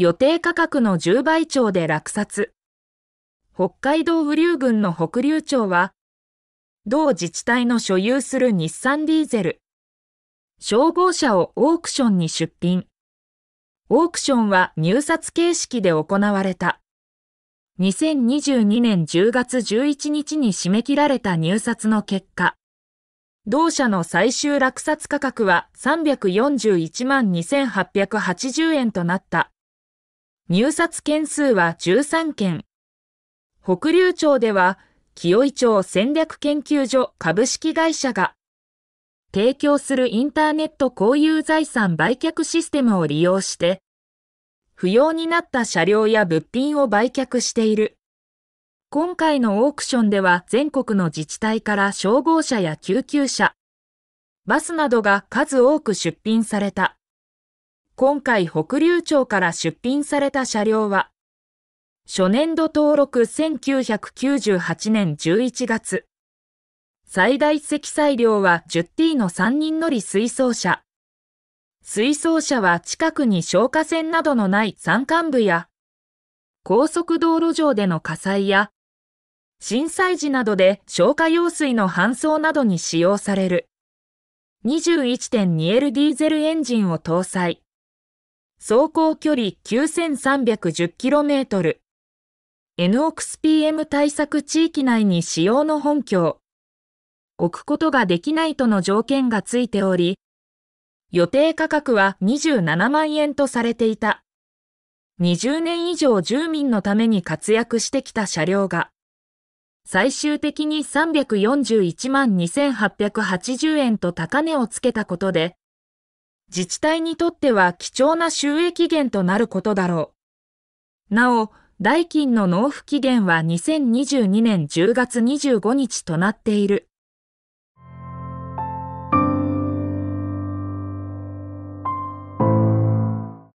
予定価格の10倍超で落札。北海道雨竜郡の北竜町は、同自治体の所有する日産ディーゼル、消防車をオークションに出品。オークションは入札形式で行われた。2022年10月11日に締め切られた入札の結果、同社の最終落札価格は341万2880円となった。入札件数は13件。北竜町では、清井町戦略研究所株式会社が、提供するインターネット交友財産売却システムを利用して、不要になった車両や物品を売却している。今回のオークションでは全国の自治体から消防車や救急車、バスなどが数多く出品された。今回北竜町から出品された車両は、初年度登録1998年11月、最大積載量は 10T の3人乗り水槽車。水槽車は近くに消火栓などのない山間部や、高速道路上での火災や、震災時などで消火用水の搬送などに使用される。21.2L ディーゼルエンジンを搭載。走行距離 9310km。NOXPM 対策地域内に使用の本拠置くことができないとの条件がついており、予定価格は27万円とされていた。20年以上住民のために活躍してきた車両が、最終的に341万2880円と高値をつけたことで、自治体にとっては貴重な収益源となることだろう。なお、代金の納付期限は2022年10月25日となっている。